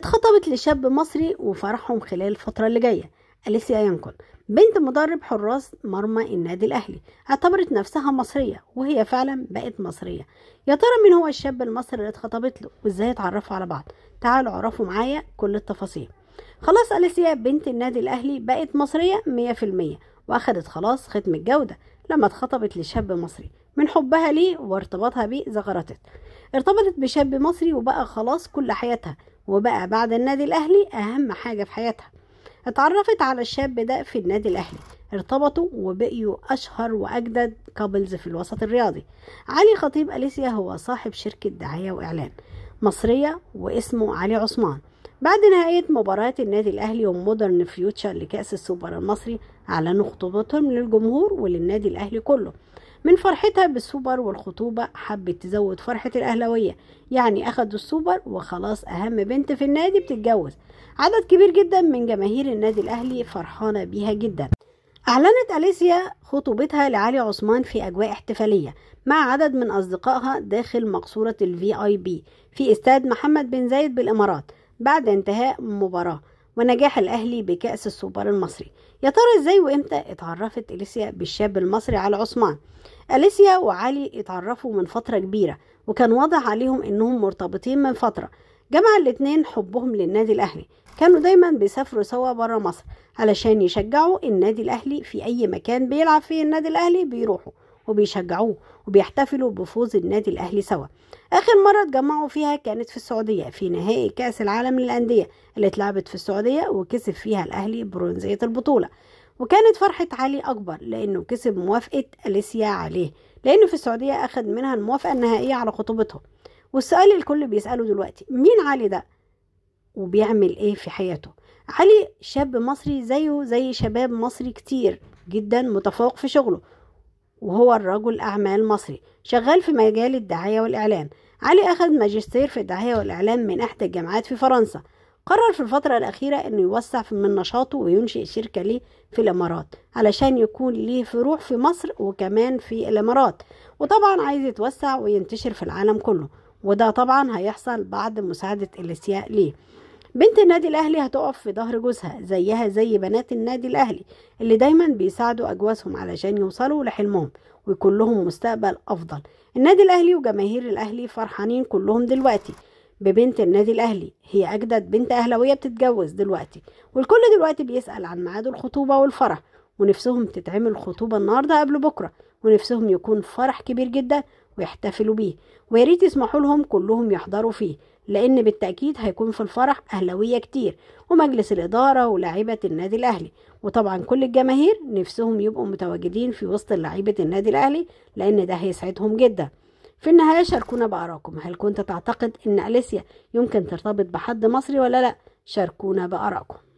اتخطبت لشاب مصري وفرحهم خلال الفترة اللي جاية أليسيا ينكون بنت مدرب حراس مرمى النادي الأهلي اعتبرت نفسها مصرية وهي فعلا بقت مصرية يا ترى مين هو الشاب المصري اللي اتخطبت له وازاي اتعرفوا على بعض تعالوا اعرفوا معايا كل التفاصيل خلاص أليسيا بنت النادي الأهلي بقت مصرية مية المية وأخدت خلاص ختم الجودة لما اتخطبت لشاب مصري من حبها ليه وارتباطها بيه زغرتت ارتبطت بشاب مصري وبقى خلاص كل حياتها وبقى بعد النادي الأهلي أهم حاجة في حياتها اتعرفت على الشاب ده في النادي الأهلي ارتبطوا وبقيوا أشهر وأجدد كابلز في الوسط الرياضي علي خطيب أليسيا هو صاحب شركة دعاية وإعلان مصرية واسمه علي عثمان بعد نهاية مباراة النادي الأهلي ومودرن فيوتشر لكأس السوبر المصري أعلنوا خطوبتهم للجمهور وللنادي الأهلي كله من فرحتها بالسوبر والخطوبة حبت تزود فرحة الأهلاوية يعني أخدوا السوبر وخلاص أهم بنت في النادي بتتجوز عدد كبير جدا من جماهير النادي الأهلي فرحانة بيها جدا أعلنت أليسيا خطوبتها لعلي عثمان في أجواء احتفالية مع عدد من أصدقائها داخل مقصورة الفي آي بي في استاد محمد بن زايد بالإمارات بعد انتهاء مباراة ونجاح الأهلي بكأس السوبر المصري يا ترى ازاي وامتى اتعرفت اليسيا بالشاب المصري على عثمان اليسيا وعلي اتعرفوا من فترة كبيرة وكان واضح عليهم انهم مرتبطين من فترة جمع الاتنين حبهم للنادي الاهلي كانوا دايما بيسافروا سوا بره مصر علشان يشجعوا النادي الاهلي في اي مكان بيلعب فيه النادي الاهلي بيروحوا وبيشجعوه وبيحتفلوا بفوز النادي الأهلي سوا آخر مرة اتجمعوا فيها كانت في السعودية في نهائي كأس العالم للأندية اللي اتلعبت في السعودية وكسب فيها الأهلي برونزية البطولة وكانت فرحة علي أكبر لأنه كسب موافقة أليسيا عليه لأنه في السعودية أخد منها الموافقة النهائية على خطوبتهم والسؤال الكل بيسأله دلوقتي مين علي ده وبيعمل إيه في حياته علي شاب مصري زيه زي شباب مصري كتير جدا متفوق في شغله وهو الرجل أعمال مصري شغال في مجال الدعاية والإعلان علي أخذ ماجستير في الدعاية والإعلان من إحدى الجامعات في فرنسا قرر في الفترة الأخيرة أنه يوسع من نشاطه وينشئ شركة ليه في الإمارات علشان يكون ليه فروع في مصر وكمان في الإمارات وطبعا عايز يتوسع وينتشر في العالم كله وده طبعا هيحصل بعد مساعدة الاسياء ليه بنت النادي الاهلي هتقف في ظهر جوزها زيها زي بنات النادي الاهلي اللي دايما بيساعدوا اجوازهم علشان يوصلوا لحلمهم ويكون لهم مستقبل افضل النادي الاهلي وجماهير الاهلي فرحانين كلهم دلوقتي ببنت النادي الاهلي هي اجدد بنت اهلاويه بتتجوز دلوقتي والكل دلوقتي بيسال عن ميعاد الخطوبه والفرح ونفسهم تتعمل خطوبه النهارده قبل بكره ونفسهم يكون فرح كبير جدا ويحتفلوا بيه ويا ريت يسمحوا لهم كلهم يحضروا فيه لأن بالتأكيد هيكون في الفرح أهلاوية كتير ومجلس الإدارة ولاعيبة النادي الأهلي وطبعا كل الجماهير نفسهم يبقوا متواجدين في وسط لعيبة النادي الأهلي لأن ده هيسعدهم جدا في النهاية شاركونا بآرائكم هل كنت تعتقد أن أليسيا يمكن ترتبط بحد مصري ولا لأ؟ شاركونا بآرائكم